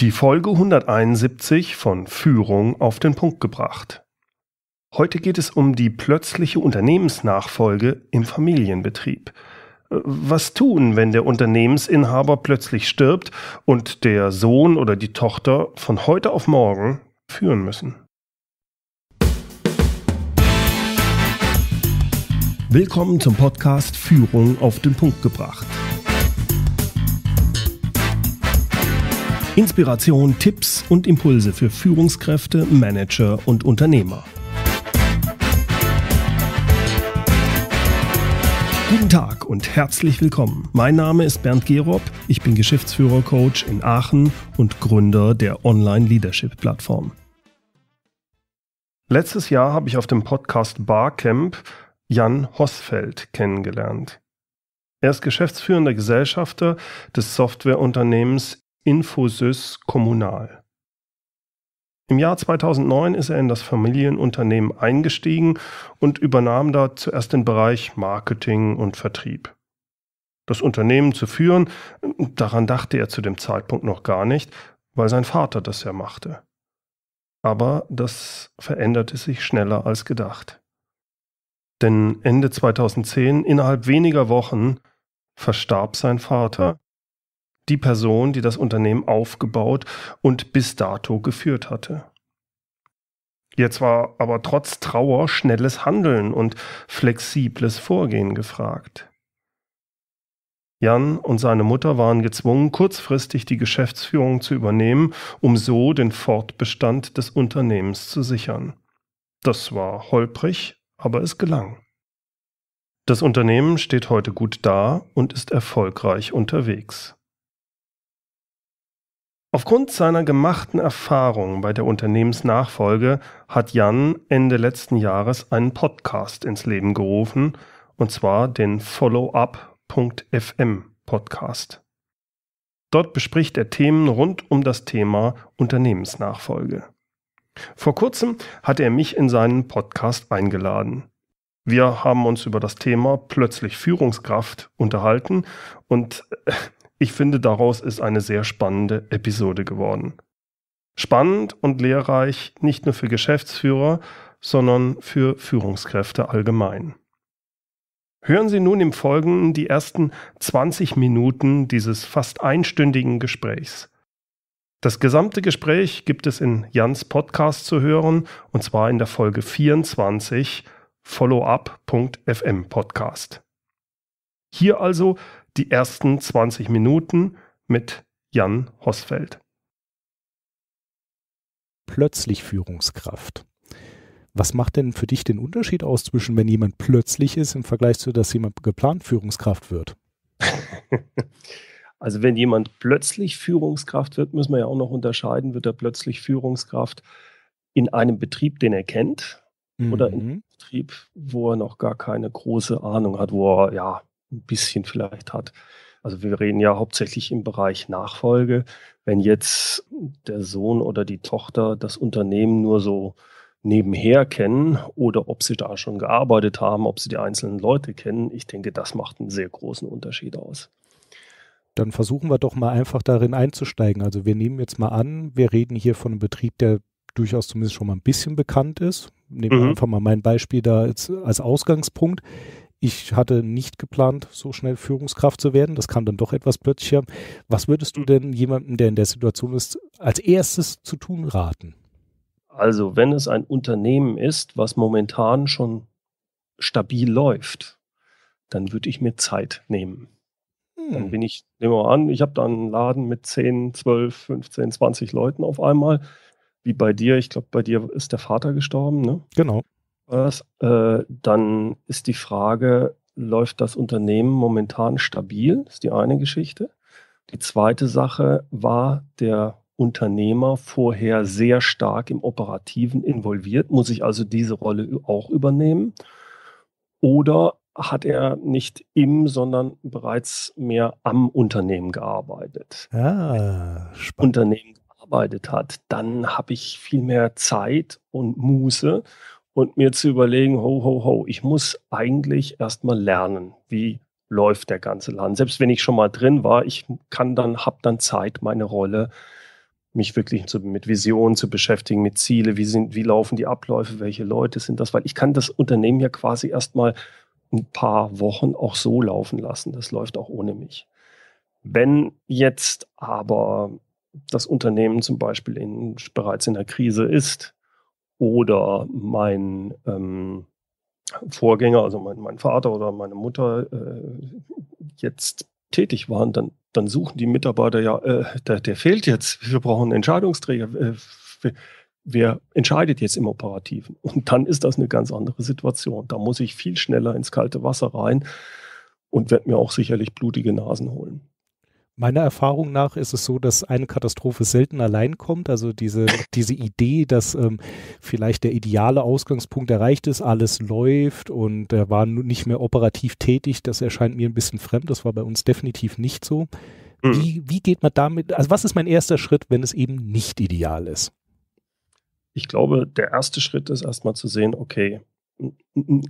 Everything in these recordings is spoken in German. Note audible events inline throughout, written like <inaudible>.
Die Folge 171 von Führung auf den Punkt gebracht. Heute geht es um die plötzliche Unternehmensnachfolge im Familienbetrieb. Äh, was tun, wenn der Unternehmensinhaber plötzlich stirbt und der Sohn oder die Tochter von heute auf morgen führen müssen? Willkommen zum Podcast Führung auf den Punkt gebracht. Inspiration, Tipps und Impulse für Führungskräfte, Manager und Unternehmer. Guten Tag und herzlich willkommen. Mein Name ist Bernd Gerob, ich bin Geschäftsführer-Coach in Aachen und Gründer der Online-Leadership-Plattform. Letztes Jahr habe ich auf dem Podcast Barcamp Jan Hossfeld kennengelernt. Er ist geschäftsführender Gesellschafter des Softwareunternehmens Infosys Kommunal. Im Jahr 2009 ist er in das Familienunternehmen eingestiegen und übernahm da zuerst den Bereich Marketing und Vertrieb. Das Unternehmen zu führen, daran dachte er zu dem Zeitpunkt noch gar nicht, weil sein Vater das ja machte. Aber das veränderte sich schneller als gedacht. Denn Ende 2010, innerhalb weniger Wochen, verstarb sein Vater die Person, die das Unternehmen aufgebaut und bis dato geführt hatte. Jetzt war aber trotz Trauer schnelles Handeln und flexibles Vorgehen gefragt. Jan und seine Mutter waren gezwungen, kurzfristig die Geschäftsführung zu übernehmen, um so den Fortbestand des Unternehmens zu sichern. Das war holprig, aber es gelang. Das Unternehmen steht heute gut da und ist erfolgreich unterwegs. Aufgrund seiner gemachten Erfahrungen bei der Unternehmensnachfolge hat Jan Ende letzten Jahres einen Podcast ins Leben gerufen, und zwar den Follow-up.fm Podcast. Dort bespricht er Themen rund um das Thema Unternehmensnachfolge. Vor kurzem hat er mich in seinen Podcast eingeladen. Wir haben uns über das Thema plötzlich Führungskraft unterhalten und äh, ich finde, daraus ist eine sehr spannende Episode geworden. Spannend und lehrreich nicht nur für Geschäftsführer, sondern für Führungskräfte allgemein. Hören Sie nun im Folgenden die ersten 20 Minuten dieses fast einstündigen Gesprächs. Das gesamte Gespräch gibt es in Jans Podcast zu hören, und zwar in der Folge 24 followup.fm Podcast. Hier also die ersten 20 Minuten mit Jan Hosfeld. Plötzlich Führungskraft. Was macht denn für dich den Unterschied aus zwischen, wenn jemand plötzlich ist im Vergleich zu, dass jemand geplant Führungskraft wird? <laughs> Also wenn jemand plötzlich Führungskraft wird, müssen wir ja auch noch unterscheiden, wird er plötzlich Führungskraft in einem Betrieb, den er kennt, mhm. oder in mhm. einem Betrieb, wo er noch gar keine große Ahnung hat, wo er ja ein bisschen vielleicht hat. Also wir reden ja hauptsächlich im Bereich Nachfolge. Wenn jetzt der Sohn oder die Tochter das Unternehmen nur so nebenher kennen oder ob sie da schon gearbeitet haben, ob sie die einzelnen Leute kennen, ich denke, das macht einen sehr großen Unterschied aus. Dann versuchen wir doch mal einfach darin einzusteigen. Also wir nehmen jetzt mal an, wir reden hier von einem Betrieb, der durchaus zumindest schon mal ein bisschen bekannt ist. Nehmen wir mhm. einfach mal mein Beispiel da als, als Ausgangspunkt ich hatte nicht geplant, so schnell Führungskraft zu werden. Das kam dann doch etwas plötzlicher. Was würdest du denn jemandem, der in der Situation ist, als erstes zu tun raten? Also, wenn es ein Unternehmen ist, was momentan schon stabil läuft, dann würde ich mir Zeit nehmen. Hm. Dann bin ich, nehmen wir mal an, ich habe da einen Laden mit 10, 12, 15, 20 Leuten auf einmal. Wie bei dir, ich glaube, bei dir ist der Vater gestorben, ne? Genau was, äh, dann ist die Frage, läuft das Unternehmen momentan stabil? Das ist die eine Geschichte. Die zweite Sache war der Unternehmer vorher sehr stark im Operativen involviert, muss ich also diese Rolle auch übernehmen? Oder hat er nicht im, sondern bereits mehr am Unternehmen gearbeitet? Ja, ah, spannend. Unternehmen gearbeitet hat, dann habe ich viel mehr Zeit und Muße und mir zu überlegen, ho, ho, ho, ich muss eigentlich erstmal lernen, wie läuft der ganze Laden. Selbst wenn ich schon mal drin war, ich kann dann, habe dann Zeit, meine Rolle, mich wirklich zu, mit Visionen zu beschäftigen, mit Ziele, wie sind, wie laufen die Abläufe, welche Leute sind das, weil ich kann das Unternehmen ja quasi erstmal ein paar Wochen auch so laufen lassen. Das läuft auch ohne mich. Wenn jetzt aber das Unternehmen zum Beispiel in, bereits in der Krise ist, oder mein ähm, Vorgänger, also mein, mein, Vater oder meine Mutter äh, jetzt tätig waren, dann, dann suchen die Mitarbeiter ja, äh, der, der, fehlt jetzt, wir brauchen einen Entscheidungsträger, äh, wer, wer entscheidet jetzt im Operativen? Und dann ist das eine ganz andere Situation. Da muss ich viel schneller ins kalte Wasser rein und werde mir auch sicherlich blutige Nasen holen. Meiner Erfahrung nach ist es so, dass eine Katastrophe selten allein kommt. Also diese, <laughs> diese Idee, dass ähm, vielleicht der ideale Ausgangspunkt erreicht ist, alles läuft und er war nicht mehr operativ tätig, das erscheint mir ein bisschen fremd. Das war bei uns definitiv nicht so. Mhm. Wie, wie geht man damit? Also was ist mein erster Schritt, wenn es eben nicht ideal ist? Ich glaube, der erste Schritt ist erstmal zu sehen, okay,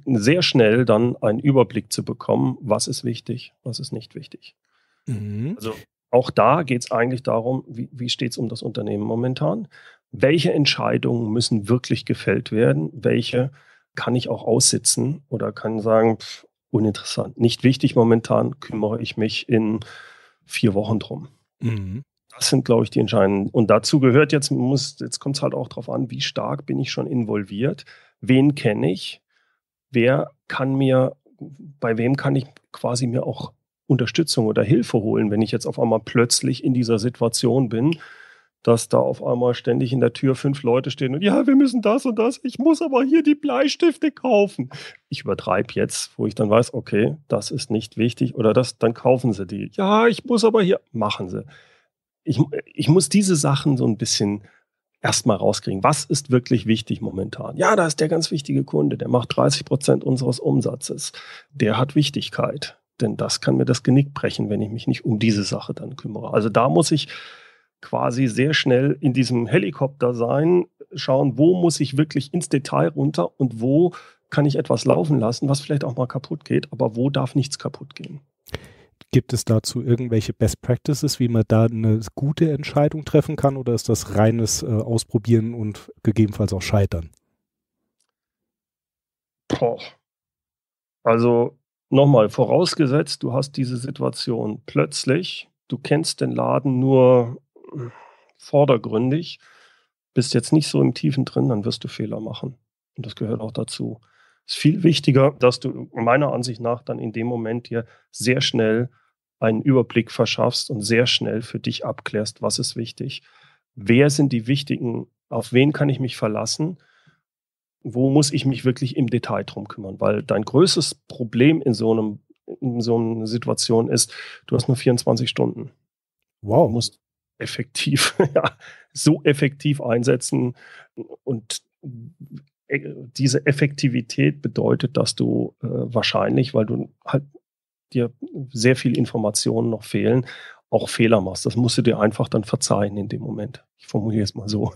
sehr schnell dann einen Überblick zu bekommen, was ist wichtig, was ist nicht wichtig. Mhm. Also auch da geht es eigentlich darum, wie, wie steht es um das Unternehmen momentan? Welche Entscheidungen müssen wirklich gefällt werden? Welche kann ich auch aussitzen oder kann sagen, pff, uninteressant, nicht wichtig momentan, kümmere ich mich in vier Wochen drum. Mhm. Das sind, glaube ich, die entscheidenden. Und dazu gehört jetzt, muss, jetzt kommt es halt auch darauf an, wie stark bin ich schon involviert, wen kenne ich, wer kann mir, bei wem kann ich quasi mir auch Unterstützung oder Hilfe holen, wenn ich jetzt auf einmal plötzlich in dieser Situation bin, dass da auf einmal ständig in der Tür fünf Leute stehen und ja, wir müssen das und das, ich muss aber hier die Bleistifte kaufen. Ich übertreibe jetzt, wo ich dann weiß, okay, das ist nicht wichtig oder das, dann kaufen sie die. Ja, ich muss aber hier, machen sie. Ich, ich muss diese Sachen so ein bisschen erstmal rauskriegen. Was ist wirklich wichtig momentan? Ja, da ist der ganz wichtige Kunde, der macht 30 Prozent unseres Umsatzes. Der hat Wichtigkeit denn das kann mir das Genick brechen, wenn ich mich nicht um diese Sache dann kümmere. Also da muss ich quasi sehr schnell in diesem Helikopter sein, schauen, wo muss ich wirklich ins Detail runter und wo kann ich etwas laufen lassen, was vielleicht auch mal kaputt geht, aber wo darf nichts kaputt gehen. Gibt es dazu irgendwelche Best Practices, wie man da eine gute Entscheidung treffen kann oder ist das reines äh, Ausprobieren und gegebenenfalls auch Scheitern? Boah. Also Nochmal, vorausgesetzt, du hast diese Situation plötzlich, du kennst den Laden nur äh, vordergründig, bist jetzt nicht so im Tiefen drin, dann wirst du Fehler machen. Und das gehört auch dazu. Es ist viel wichtiger, dass du meiner Ansicht nach dann in dem Moment dir sehr schnell einen Überblick verschaffst und sehr schnell für dich abklärst, was ist wichtig, wer sind die wichtigen, auf wen kann ich mich verlassen wo muss ich mich wirklich im Detail drum kümmern? Weil dein größtes Problem in so einem in so einer Situation ist, du hast nur 24 Stunden. Wow. Du musst effektiv, <laughs> ja, so effektiv einsetzen und e, diese Effektivität bedeutet, dass du äh, wahrscheinlich, weil du halt dir sehr viel Informationen noch fehlen, auch Fehler machst. Das musst du dir einfach dann verzeihen in dem Moment. Ich formuliere es mal so.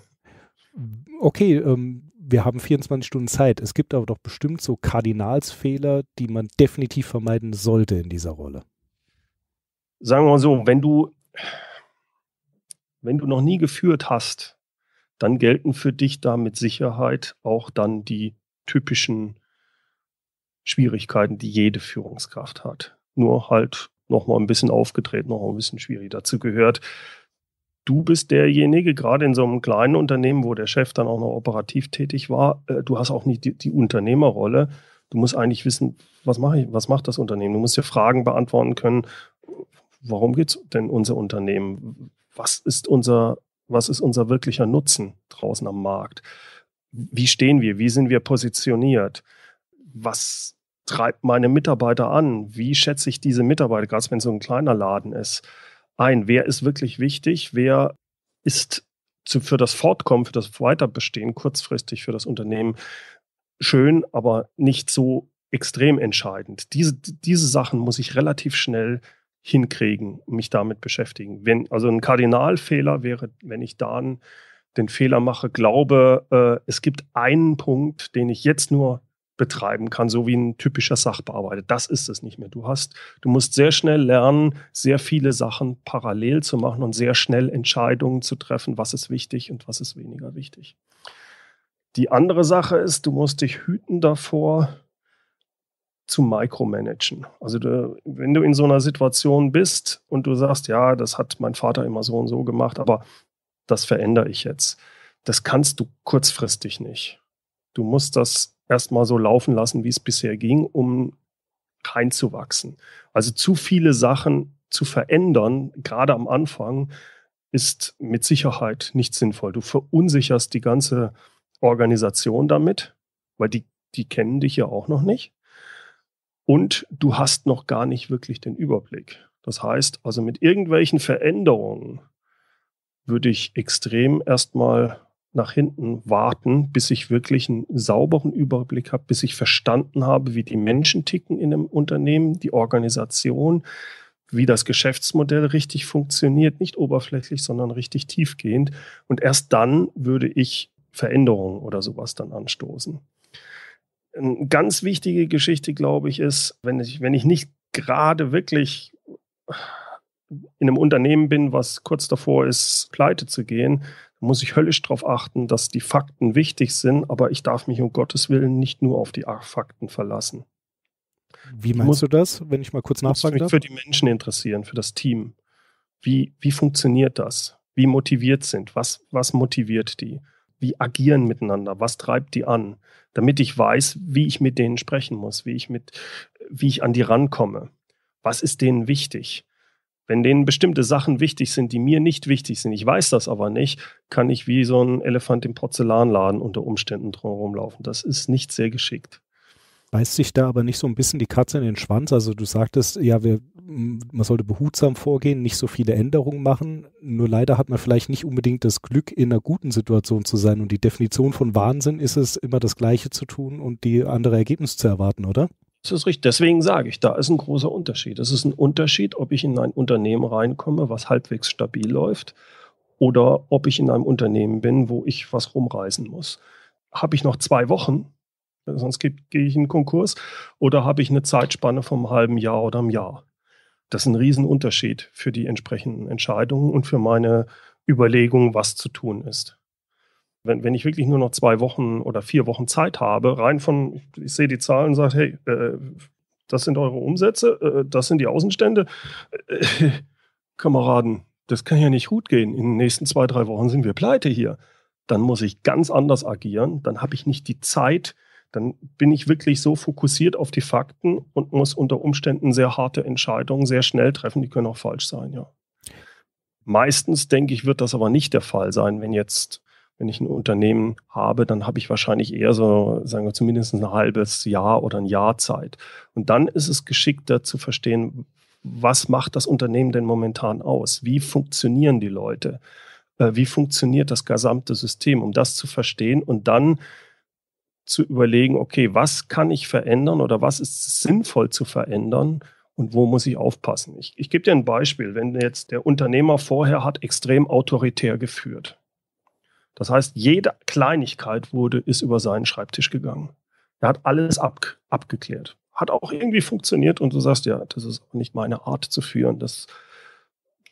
Okay, ähm, wir haben 24 Stunden Zeit. Es gibt aber doch bestimmt so Kardinalsfehler, die man definitiv vermeiden sollte in dieser Rolle. Sagen wir mal so, wenn du, wenn du noch nie geführt hast, dann gelten für dich da mit Sicherheit auch dann die typischen Schwierigkeiten, die jede Führungskraft hat. Nur halt nochmal ein bisschen aufgedreht, nochmal ein bisschen schwierig. Dazu gehört, du bist derjenige, gerade in so einem kleinen Unternehmen, wo der Chef dann auch noch operativ tätig war, äh, du hast auch nicht die, die, Unternehmerrolle. Du musst eigentlich wissen, was mache ich, was macht das Unternehmen? Du musst dir Fragen beantworten können. Warum geht es denn unser Unternehmen? Was ist unser, was ist unser wirklicher Nutzen draußen am Markt? Wie stehen wir? Wie sind wir positioniert? Was treibt meine Mitarbeiter an? Wie schätze ich diese Mitarbeiter, gerade wenn es so ein kleiner Laden ist? ein, wer ist wirklich wichtig, wer ist zu, für das Fortkommen, für das Weiterbestehen kurzfristig für das Unternehmen schön, aber nicht so extrem entscheidend. Diese, diese Sachen muss ich relativ schnell hinkriegen, mich damit beschäftigen. Wenn, also ein Kardinalfehler wäre, wenn ich dann den Fehler mache, glaube, äh, es gibt einen Punkt, den ich jetzt nur betreiben kann, so wie ein typischer Sachbearbeiter. Das ist es nicht mehr. Du hast, du musst sehr schnell lernen, sehr viele Sachen parallel zu machen und sehr schnell Entscheidungen zu treffen, was ist wichtig und was ist weniger wichtig. Die andere Sache ist, du musst dich hüten davor, zu micromanagen. Also du, wenn du in so einer Situation bist und du sagst, ja, das hat mein Vater immer so und so gemacht, aber das verändere ich jetzt. Das kannst du kurzfristig nicht. Du musst das erstmal so laufen lassen, wie es bisher ging, um reinzuwachsen. Also zu viele Sachen zu verändern, gerade am Anfang, ist mit Sicherheit nicht sinnvoll. Du verunsicherst die ganze Organisation damit, weil die, die kennen dich ja auch noch nicht. Und du hast noch gar nicht wirklich den Überblick. Das heißt, also mit irgendwelchen Veränderungen würde ich extrem erstmal nach hinten warten, bis ich wirklich einen sauberen Überblick habe, bis ich verstanden habe, wie die Menschen ticken in einem Unternehmen, die Organisation, wie das Geschäftsmodell richtig funktioniert, nicht oberflächlich, sondern richtig tiefgehend. Und erst dann würde ich Veränderungen oder sowas dann anstoßen. Eine ganz wichtige Geschichte, glaube ich, ist, wenn ich, wenn ich nicht gerade wirklich in einem Unternehmen bin, was kurz davor ist, pleite zu gehen, muss ich höllisch darauf achten, dass die Fakten wichtig sind, aber ich darf mich um Gottes Willen nicht nur auf die Fakten verlassen. Wie meinst muss, du das, wenn ich mal kurz nachfragen darf? Ich muss mich für die Menschen interessieren, für das Team. Wie, wie funktioniert das? Wie motiviert sind? Was, was motiviert die? Wie agieren miteinander? Was treibt die an? Damit ich weiß, wie ich mit denen sprechen muss, wie ich, mit, wie ich an die rankomme. Was ist denen wichtig? Wenn denen bestimmte Sachen wichtig sind, die mir nicht wichtig sind, ich weiß das aber nicht, kann ich wie so ein Elefant im Porzellanladen unter Umständen drumherum laufen. Das ist nicht sehr geschickt. Beißt sich da aber nicht so ein bisschen die Katze in den Schwanz? Also du sagtest, ja, wir, mm, man sollte behutsam vorgehen, nicht so viele Änderungen machen. Nur leider hat man vielleicht nicht unbedingt das Glück, in einer guten Situation zu sein. Und die Definition von Wahnsinn ist es, immer das Gleiche zu tun und die andere Ergebnisse zu erwarten, oder? Das ist richtig. Deswegen sage ich, da ist ein großer Unterschied. Es ist ein Unterschied, ob ich in ein Unternehmen reinkomme, was halbwegs stabil läuft, oder ob ich in einem Unternehmen bin, wo ich was rumreißen muss. Habe ich noch zwei Wochen, sonst gehe ich in Konkurs, oder habe ich eine Zeitspanne vom halben Jahr oder einem Jahr? Das ist ein Riesenunterschied für die entsprechenden Entscheidungen und für meine Überlegungen, was zu tun ist wenn, wenn ich wirklich nur noch zwei Wochen oder vier Wochen Zeit habe, rein von, ich sehe die Zahlen und sage, hey, äh, das sind eure Umsätze, äh, das sind die Außenstände. Äh, <laughs> Kameraden, das kann ja nicht gut gehen. In den nächsten zwei, drei Wochen sind wir pleite hier. Dann muss ich ganz anders agieren. Dann habe ich nicht die Zeit. Dann bin ich wirklich so fokussiert auf die Fakten und muss unter Umständen sehr harte Entscheidungen sehr schnell treffen. Die können auch falsch sein, ja. Meistens, denke ich, wird das aber nicht der Fall sein, wenn jetzt wenn ich ein Unternehmen habe, dann habe ich wahrscheinlich eher so, sagen wir, zumindest ein halbes Jahr oder ein Jahr Zeit. Und dann ist es geschickter zu verstehen, was macht das Unternehmen denn momentan aus? Wie funktionieren die Leute? Äh, wie funktioniert das gesamte System, um das zu verstehen und dann zu überlegen, okay, was kann ich verändern oder was ist sinnvoll zu verändern und wo muss ich aufpassen? Ich, ich gebe dir ein Beispiel. Wenn jetzt der Unternehmer vorher hat extrem autoritär geführt, das heißt, jede Kleinigkeit wurde, ist über seinen Schreibtisch gegangen. Er hat alles ab, abgeklärt. Hat auch irgendwie funktioniert und du sagst, ja, das ist auch nicht meine Art zu führen. Das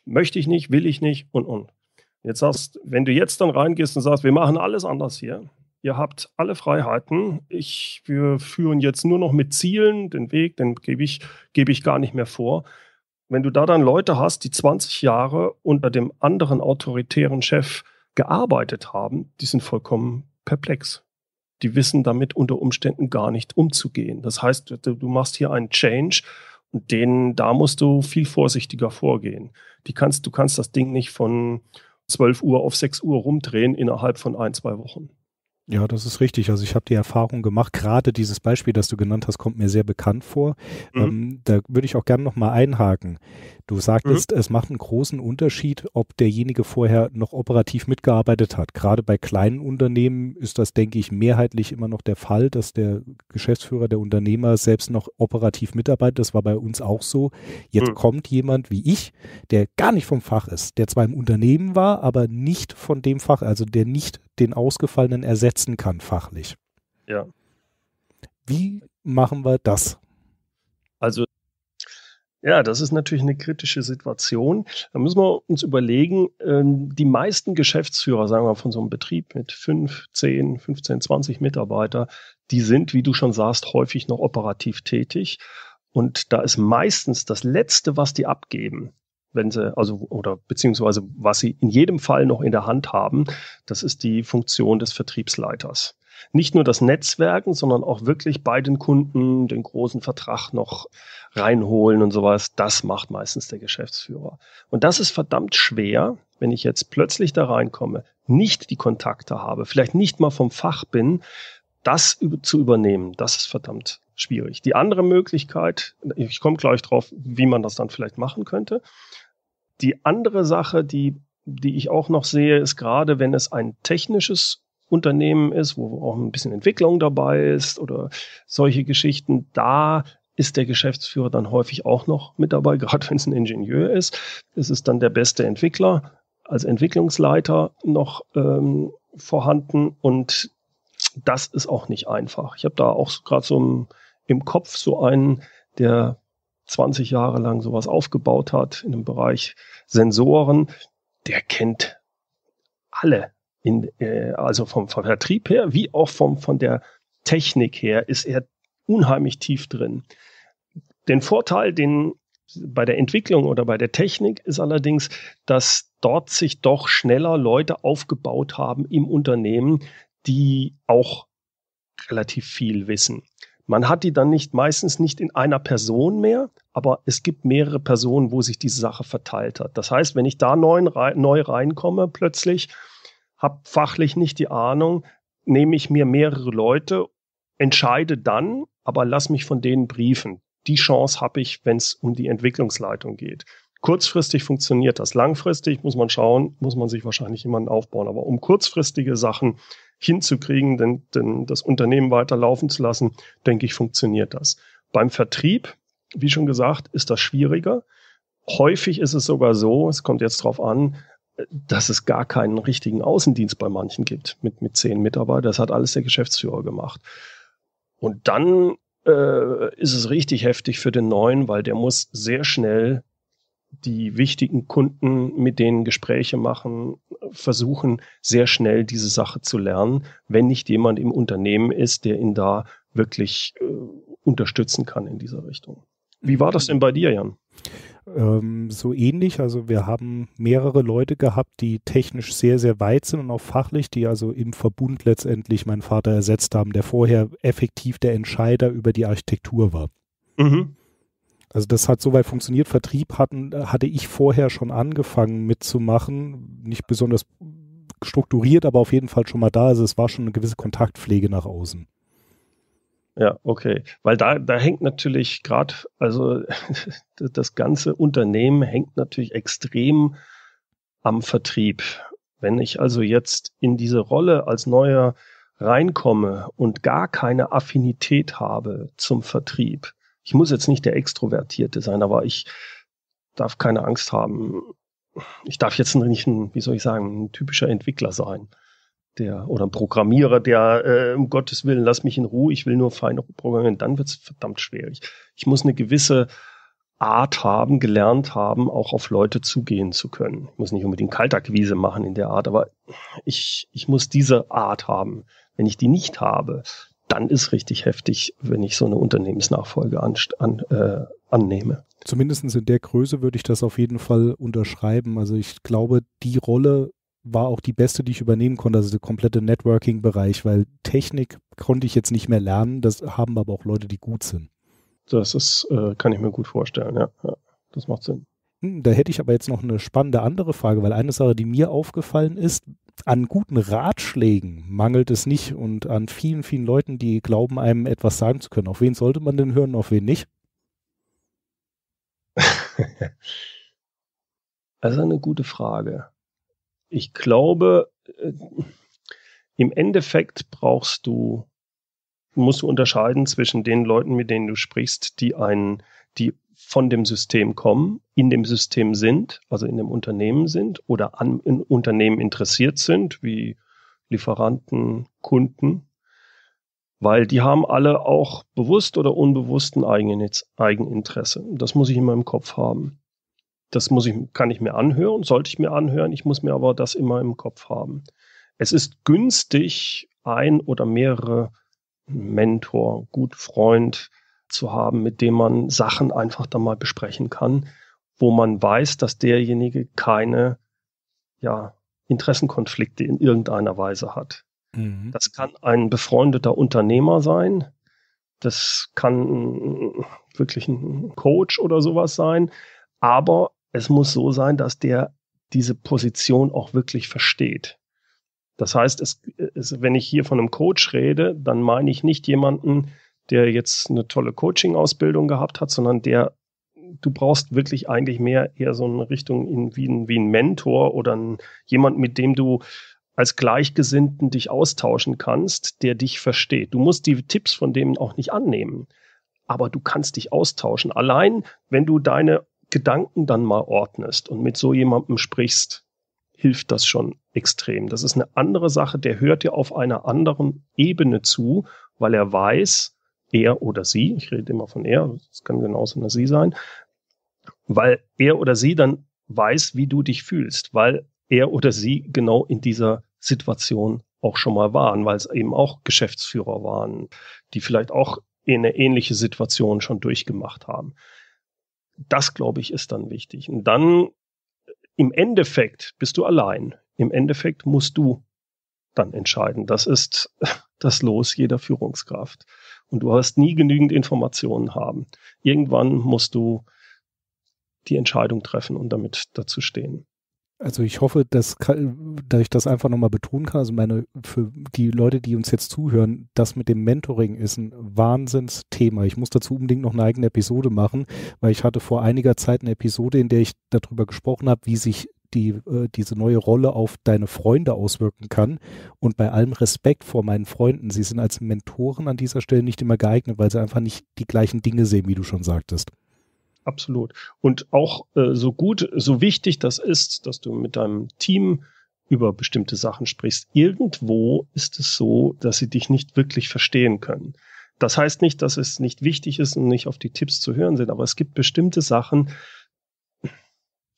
möchte ich nicht, will ich nicht und und. Jetzt sagst, wenn du jetzt dann reingehst und sagst, wir machen alles anders hier. Ihr habt alle Freiheiten. Ich, wir führen jetzt nur noch mit Zielen den Weg, den gebe ich, gebe ich gar nicht mehr vor. Wenn du da dann Leute hast, die 20 Jahre unter dem anderen autoritären Chef gearbeitet haben, die sind vollkommen perplex. Die wissen damit unter Umständen gar nicht umzugehen. Das heißt, du machst hier einen Change und denen, da musst du viel vorsichtiger vorgehen. Die kannst, du kannst das Ding nicht von 12 Uhr auf 6 Uhr rumdrehen innerhalb von ein, zwei Wochen. Ja, das ist richtig. Also ich habe die Erfahrung gemacht, gerade dieses Beispiel, das du genannt hast, kommt mir sehr bekannt vor. Mhm. Ähm, da würde ich auch gerne nochmal einhaken. Du sagtest, mhm. es macht einen großen Unterschied, ob derjenige vorher noch operativ mitgearbeitet hat. Gerade bei kleinen Unternehmen ist das, denke ich, mehrheitlich immer noch der Fall, dass der Geschäftsführer, der Unternehmer selbst noch operativ mitarbeitet. Das war bei uns auch so. Jetzt mhm. kommt jemand wie ich, der gar nicht vom Fach ist, der zwar im Unternehmen war, aber nicht von dem Fach, also der nicht den Ausgefallenen ersetzen kann fachlich. Ja. Wie machen wir das? Ja, das ist natürlich eine kritische Situation. Da müssen wir uns überlegen, ähm, die meisten Geschäftsführer, sagen wir von so einem Betrieb mit 5, 10, 15, 20 Mitarbeiter, die sind, wie du schon sagst, häufig noch operativ tätig. Und da ist meistens das Letzte, was die abgeben, wenn sie, also, oder beziehungsweise was sie in jedem Fall noch in der Hand haben, das ist die Funktion des Vertriebsleiters. Nicht nur das Netzwerken, sondern auch wirklich bei den Kunden den großen Vertrag noch reinholen und sowas, das macht meistens der Geschäftsführer. Und das ist verdammt schwer, wenn ich jetzt plötzlich da reinkomme, nicht die Kontakte habe, vielleicht nicht mal vom Fach bin, das zu übernehmen, das ist verdammt schwierig. Die andere Möglichkeit, ich komme gleich drauf, wie man das dann vielleicht machen könnte. Die andere Sache, die, die ich auch noch sehe, ist gerade, wenn es ein technisches Unternehmen ist, wo auch ein bisschen Entwicklung dabei ist oder solche Geschichten, da ist der Geschäftsführer dann häufig auch noch mit dabei, <laughs> gerade wenn es ein Ingenieur ist. Es ist dann der beste Entwickler als Entwicklungsleiter noch ähm, vorhanden und das ist auch nicht einfach. Ich habe da auch gerade so im, im Kopf so einen, der 20 Jahre lang sowas aufgebaut hat in dem Bereich Sensoren, der kennt alle, in, äh, also vom, vom Vertrieb her, wie auch vom, von der Technik her, ist er unheimlich tief drin. Den Vorteil, den bei der Entwicklung oder bei der Technik ist allerdings, dass dort sich doch schneller Leute aufgebaut haben im Unternehmen, die auch relativ viel wissen. Man hat die dann nicht meistens nicht in einer Person mehr, aber es gibt mehrere Personen, wo sich diese Sache verteilt hat. Das heißt, wenn ich da neu, neu reinkomme plötzlich, habe fachlich nicht die Ahnung, nehme ich mir mehrere Leute, entscheide dann aber lass mich von denen briefen. Die Chance habe ich, wenn es um die Entwicklungsleitung geht. Kurzfristig funktioniert das. Langfristig muss man schauen, muss man sich wahrscheinlich jemanden aufbauen. Aber um kurzfristige Sachen hinzukriegen, denn, denn das Unternehmen weiterlaufen zu lassen, denke ich, funktioniert das. Beim Vertrieb, wie schon gesagt, ist das schwieriger. Häufig ist es sogar so, es kommt jetzt drauf an, dass es gar keinen richtigen Außendienst bei manchen gibt mit, mit zehn Mitarbeitern. Das hat alles der Geschäftsführer gemacht. Und dann äh, ist es richtig heftig für den neuen, weil der muss sehr schnell die wichtigen Kunden, mit denen Gespräche machen, versuchen sehr schnell diese Sache zu lernen, wenn nicht jemand im Unternehmen ist, der ihn da wirklich äh, unterstützen kann in dieser Richtung. Wie war das denn bei dir, Jan? Ähm, so ähnlich. Also wir haben mehrere Leute gehabt, die technisch sehr, sehr weit sind und auch fachlich, die also im Verbund letztendlich meinen Vater ersetzt haben, der vorher effektiv der Entscheider über die Architektur war. Mhm. Also das hat soweit funktioniert. Vertrieb hatten, hatte ich vorher schon angefangen mitzumachen. Nicht besonders strukturiert, aber auf jeden Fall schon mal da. Also es war schon eine gewisse Kontaktpflege nach außen. Ja, okay. Weil da, da hängt natürlich gerade, also <laughs> das ganze Unternehmen hängt natürlich extrem am Vertrieb. Wenn ich also jetzt in diese Rolle als neuer reinkomme und gar keine Affinität habe zum Vertrieb, ich muss jetzt nicht der Extrovertierte sein, aber ich darf keine Angst haben. Ich darf jetzt nicht ein, wie soll ich sagen, ein typischer Entwickler sein der oder ein Programmierer, der äh, um Gottes Willen, lass mich in Ruhe, ich will nur fein programmieren, dann wird's verdammt schwierig. Ich muss eine gewisse Art haben, gelernt haben, auch auf Leute zugehen zu können. Ich muss nicht unbedingt Kaltakquise machen in der Art, aber ich, ich muss diese Art haben. Wenn ich die nicht habe, dann ist richtig heftig, wenn ich so eine Unternehmensnachfolge an, an, äh, annehme. Zumindest in der Größe würde ich das auf jeden Fall unterschreiben. Also ich glaube, die Rolle war auch die beste, die ich übernehmen konnte, also der komplette Networking-Bereich, weil Technik konnte ich jetzt nicht mehr lernen, das haben aber auch Leute, die gut sind. Das ist, äh, kann ich mir gut vorstellen, ja. ja. Das macht Sinn. Hm, da hätte ich aber jetzt noch eine spannende andere Frage, weil eine Sache, die mir aufgefallen ist, an guten Ratschlägen mangelt es nicht und an vielen, vielen Leuten, die glauben, einem etwas sagen zu können. Auf wen sollte man denn hören, auf wen nicht? Also <laughs> eine gute Frage ich glaube, äh, im Endeffekt brauchst du, musst du unterscheiden zwischen den Leuten, mit denen du sprichst, die einen, die von dem System kommen, in dem System sind, also in dem Unternehmen sind oder an in Unternehmen interessiert sind, wie Lieferanten, Kunden, weil die haben alle auch bewusst oder unbewusst ein Eigeninteresse. Das muss ich immer im Kopf haben. Das muss ich, kann ich mir anhören, sollte ich mir anhören. Ich muss mir aber das immer im Kopf haben. Es ist günstig, ein oder mehrere Mentor, gut Freund zu haben, mit dem man Sachen einfach dann mal besprechen kann, wo man weiß, dass derjenige keine ja, Interessenkonflikte in irgendeiner Weise hat. Mhm. Das kann ein befreundeter Unternehmer sein, das kann wirklich ein Coach oder sowas sein, aber es muss so sein, dass der diese Position auch wirklich versteht. Das heißt, es, es, wenn ich hier von einem Coach rede, dann meine ich nicht jemanden, der jetzt eine tolle Coaching-Ausbildung gehabt hat, sondern der, du brauchst wirklich eigentlich mehr eher so eine Richtung in, wie, ein, wie ein Mentor oder ein, jemand, mit dem du als Gleichgesinnten dich austauschen kannst, der dich versteht. Du musst die Tipps von dem auch nicht annehmen, aber du kannst dich austauschen. Allein, wenn du deine Gedanken dann mal ordnest und mit so jemandem sprichst, hilft das schon extrem. Das ist eine andere Sache, der hört dir auf einer anderen Ebene zu, weil er weiß, er oder sie, ich rede immer von er, es kann genauso eine sie sein, weil er oder sie dann weiß, wie du dich fühlst, weil er oder sie genau in dieser Situation auch schon mal waren, weil es eben auch Geschäftsführer waren, die vielleicht auch in eine ähnliche Situation schon durchgemacht haben das, glaube ich, ist dann wichtig. Und dann äh, im Endeffekt bist du allein. Im Endeffekt musst du dann entscheiden. Das ist <laughs> das Los jeder Führungskraft. Und du hast nie genügend Informationen haben. Irgendwann musst du die Entscheidung treffen und damit dazu stehen also ich hoffe, dass, dass ich das einfach nochmal betonen kann. Also meine, für die Leute, die uns jetzt zuhören, das mit dem Mentoring ist ein Wahnsinnsthema. Ich muss dazu unbedingt noch eine eigene Episode machen, weil ich hatte vor einiger Zeit eine Episode, in der ich darüber gesprochen habe, wie sich die, äh, diese neue Rolle auf deine Freunde auswirken kann. Und bei allem Respekt vor meinen Freunden, sie sind als Mentoren an dieser Stelle nicht immer geeignet, weil sie einfach nicht die gleichen Dinge sehen, wie du schon sagtest absolut. Und auch äh, so gut, so wichtig das ist, dass du mit deinem Team über bestimmte Sachen sprichst. Irgendwo ist es so, dass sie dich nicht wirklich verstehen können. Das heißt nicht, dass es nicht wichtig ist und nicht auf die Tipps zu hören sind, aber es gibt bestimmte Sachen,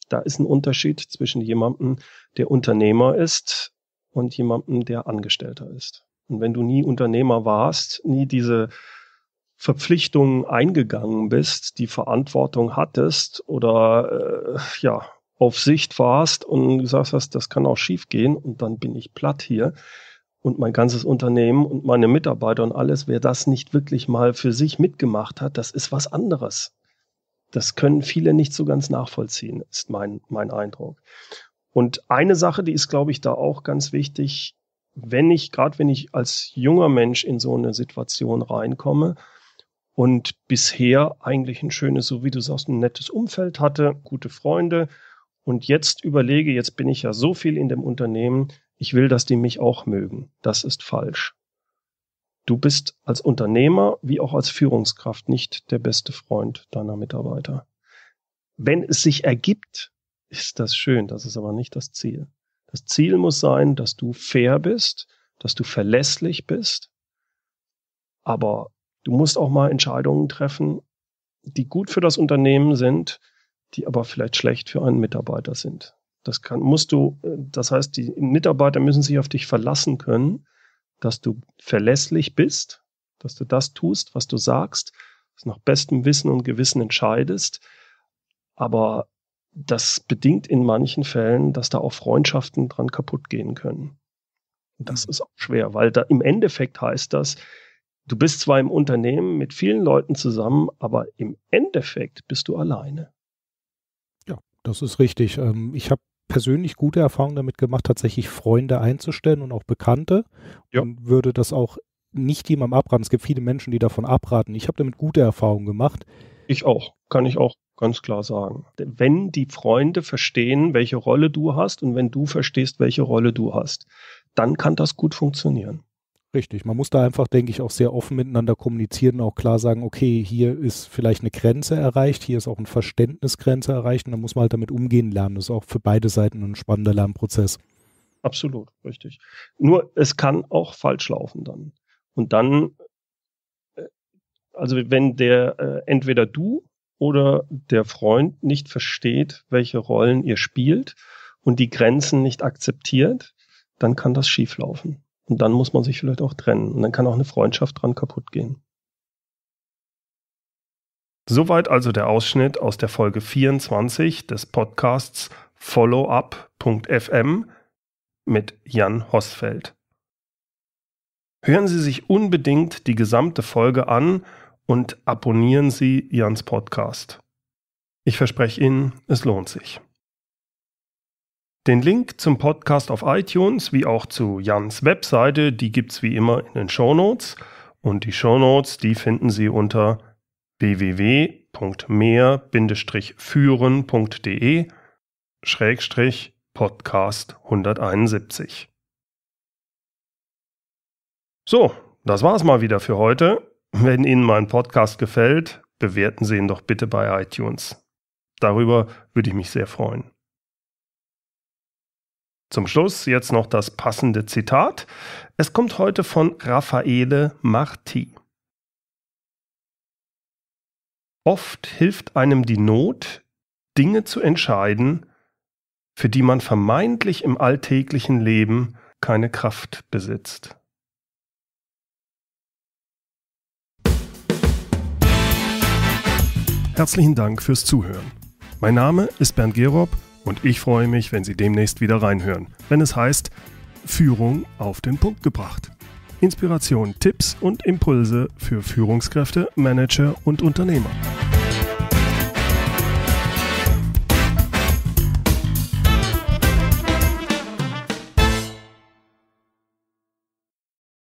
da ist ein Unterschied zwischen jemandem, der Unternehmer ist und jemandem, der Angestellter ist. Und wenn du nie Unternehmer warst, nie diese Verpflichtungen eingegangen bist, die Verantwortung hattest oder äh, ja, auf Sicht warst und gesagt hast, das kann auch schiefgehen und dann bin ich platt hier und mein ganzes Unternehmen und meine Mitarbeiter und alles, wer das nicht wirklich mal für sich mitgemacht hat, das ist was anderes. Das können viele nicht so ganz nachvollziehen, ist mein, mein Eindruck. Und eine Sache, die ist, glaube ich, da auch ganz wichtig, wenn ich, gerade wenn ich als junger Mensch in so eine Situation reinkomme, und bisher eigentlich ein schönes, so wie du sagst, ein nettes Umfeld hatte, gute Freunde und jetzt überlege, jetzt bin ich ja so viel in dem Unternehmen, ich will, dass die mich auch mögen. Das ist falsch. Du bist als Unternehmer wie auch als Führungskraft nicht der beste Freund deiner Mitarbeiter. Wenn es sich ergibt, ist das schön, das ist aber nicht das Ziel. Das Ziel muss sein, dass du fair bist, dass du verlässlich bist, aber Du musst auch mal Entscheidungen treffen, die gut für das Unternehmen sind, die aber vielleicht schlecht für einen Mitarbeiter sind. Das kann, musst du, äh, das heißt, die Mitarbeiter müssen sich auf dich verlassen können, dass du verlässlich bist, dass du das tust, was du sagst, dass nach bestem Wissen und Gewissen entscheidest. Aber das bedingt in manchen Fällen, dass da auch Freundschaften dran kaputt gehen können. Das mhm. ist auch schwer, weil da im Endeffekt heißt das, Du bist zwar im Unternehmen mit vielen Leuten zusammen, aber im Endeffekt bist du alleine. Ja, das ist richtig. Ähm, ich habe persönlich gute Erfahrungen damit gemacht, tatsächlich Freunde einzustellen und auch Bekannte. Ja. Und würde das auch nicht jemandem abraten. Es gibt viele Menschen, die davon abraten. Ich habe damit gute Erfahrungen gemacht. Ich auch, kann ich auch ganz klar sagen. Wenn die Freunde verstehen, welche Rolle du hast und wenn du verstehst, welche Rolle du hast, dann kann das gut funktionieren. Richtig, man muss da einfach, denke ich, auch sehr offen miteinander kommunizieren und auch klar sagen, okay, hier ist vielleicht eine Grenze erreicht, hier ist auch eine Verständnisgrenze erreicht und dann muss man halt damit umgehen lernen. Das ist auch für beide Seiten ein spannender Lernprozess. Absolut, richtig. Nur es kann auch falsch laufen dann. Und dann, äh, also wenn der äh, entweder du oder der Freund nicht versteht, welche Rollen ihr spielt und die Grenzen nicht akzeptiert, dann kann das schief laufen. Und dann muss man sich vielleicht auch trennen. Und dann kann auch eine Freundschaft dran kaputt gehen. Soweit also der Ausschnitt aus der Folge 24 des Podcasts Follow-up.fm mit Jan Hosfeld. Hören Sie sich unbedingt die gesamte Folge an und abonnieren Sie Jans Podcast. Ich verspreche Ihnen, es lohnt sich. Den Link zum Podcast auf iTunes wie auch zu Jans Webseite, die gibt's wie immer in den Show Notes. Und die Show Notes, die finden Sie unter www.mehr-führen.de Schrägstrich Podcast 171. So, das war's mal wieder für heute. Wenn Ihnen mein Podcast gefällt, bewerten Sie ihn doch bitte bei iTunes. Darüber würde ich mich sehr freuen. Zum Schluss jetzt noch das passende Zitat. Es kommt heute von Raffaele Marti. Oft hilft einem die Not, Dinge zu entscheiden, für die man vermeintlich im alltäglichen Leben keine Kraft besitzt. Herzlichen Dank fürs Zuhören. Mein Name ist Bernd Gerob und ich freue mich, wenn Sie demnächst wieder reinhören, wenn es heißt Führung auf den Punkt gebracht. Inspiration, Tipps und Impulse für Führungskräfte, Manager und Unternehmer.